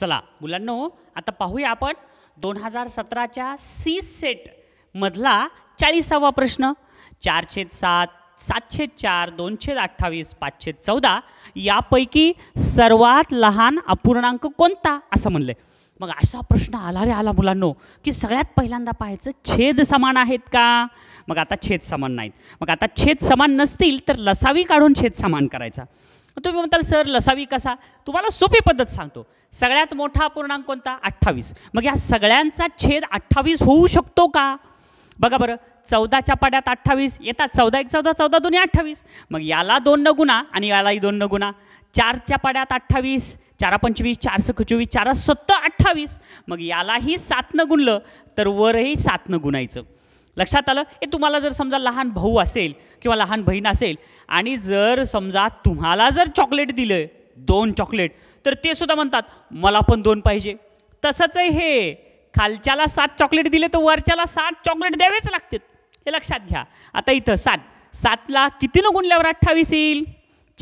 चला मुलांनो आता पाहूया आपण दोन हजार सतराच्या सी सेट मधला चाळीसावा प्रश्न छेद सात सातशे चार दोनशे अठ्ठावीस पाचशे चौदा यापैकी सर्वात लहान अपूर्णांक कोणता असं म्हणलंय मग असा प्रश्न आला रे आला मुलांनो की सगळ्यात पहिल्यांदा पाहायचं छेद समान आहेत का मग आता छेद समान नाहीत मग आता छेद समान नसतील तर लसावी काढून छेद समान करायचा तुम्ही म्हणताल सर लसावी कसा तुम्हाला सोपी पद्धत सांगतो सगळ्यात मोठा पूर्णांक कोणता अठ्ठावीस मग या सगळ्यांचा छेद अठ्ठावीस होऊ शकतो का बघा बरं चौदाच्या पाड्यात अठ्ठावीस येतात चौदा एक चौदा चौदा दोन्ही अठ्ठावीस मग याला दोन न गुणा आणि यालाही दोन न गुणा चारच्या पाड्यात अठ्ठावीस चारा पंचवीस चार चोवीस चार सत्त अठ्ठावीस मग यालाही सातनं गुणलं तर वरही सातनं गुणायचं लक्षात आलं हे तुम्हाला जर समजा लहान भाऊ असेल किंवा लहान बहीण असेल आणि जर समजा तुम्हाला जर चॉकलेट दिलं दोन चॉकलेट तर ते सुद्धा म्हणतात मला पण दोन पाहिजे तसंच हे खालच्याला सात चॉकलेट दिले तर वरच्याला सात चॉकलेट द्यावेच लागतात हे लक्षात घ्या आता इथं सात सातला कितीनं गुणल्यावर अठ्ठावीस येईल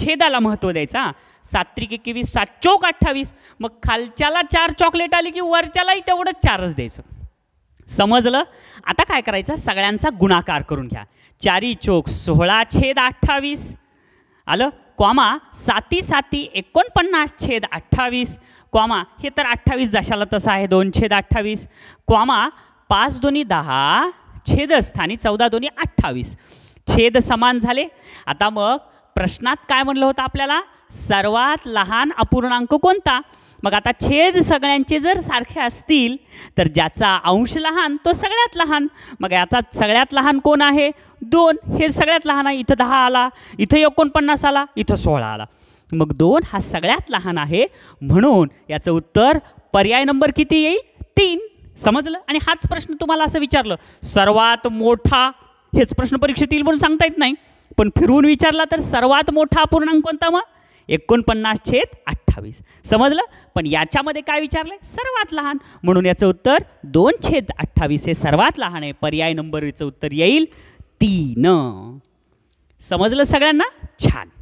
छेदाला महत्त्व द्यायचा सात त्रिक एकवीस सात चौक अठ्ठावीस मग खालच्याला चार चॉकलेट आली की वरच्यालाही तेवढंच चारच द्यायचं समजलं आता काय करायचं सगळ्यांचा गुणाकार करून घ्या चारी चोक सोळा छेद अठ्ठावीस आलं क्वामा साती साती एकोणपन्नास छेद अठ्ठावीस क्वामा हे तर अठ्ठावीस जशाला तसं आहे दोन छेद अठ्ठावीस क्वामा पाच दोन्ही दहा छेदस्थानी चौदा दोन्ही अठ्ठावीस छेद समान झाले आता मग प्रश्नात काय म्हणलं होतं आपल्याला सर्वात लहान अपूर्णांक कोणता मग आता छेद सगळ्यांचे जर सारखे असतील तर ज्याचा अंश लहान तो सगळ्यात लहान मग आता सगळ्यात लहान कोण आहे दोन हे सगळ्यात लहान आहे इथं दहा आला इथं एकोणपन्नास आला इथं सोळा आला मग दोन हा सगळ्यात लहान आहे म्हणून याचं उत्तर पर्याय नंबर किती येईल तीन समजलं आणि हाच प्रश्न तुम्हाला असं विचारलं सर्वात मोठा हेच प्रश्न परीक्षेत येईल म्हणून सांगता येत नाही पण फिरवून विचारला तर सर्वात मोठा पूर्णांक कोणता मग एकोणपन्नास छेद अठ्ठावीस समजलं पण याच्यामध्ये काय विचारलं सर्वात लहान म्हणून याचं उत्तर दोन छेद अठ्ठावीस हे सर्वात लहान आहे पर्याय नंबरचं उत्तर येईल तीन समजलं सगळ्यांना छान